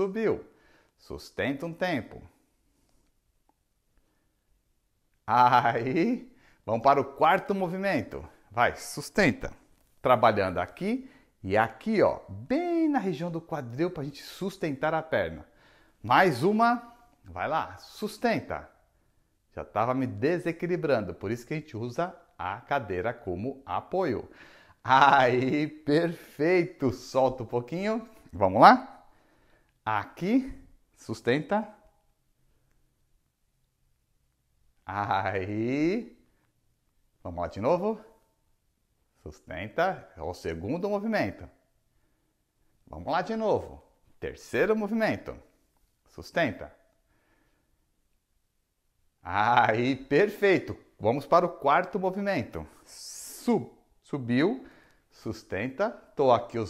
subiu. Sustenta um tempo. Aí, vamos para o quarto movimento. Vai, sustenta. Trabalhando aqui e aqui, ó, bem na região do quadril para a gente sustentar a perna. Mais uma, vai lá, sustenta. Já estava me desequilibrando, por isso que a gente usa a cadeira como apoio. Aí, perfeito. Solta um pouquinho. Vamos lá? Aqui, sustenta. Aí, vamos lá de novo. Sustenta, é o segundo movimento. Vamos lá de novo. Terceiro movimento. Sustenta. Aí, perfeito. Vamos para o quarto movimento. Sub, subiu, sustenta. Estou aqui usando.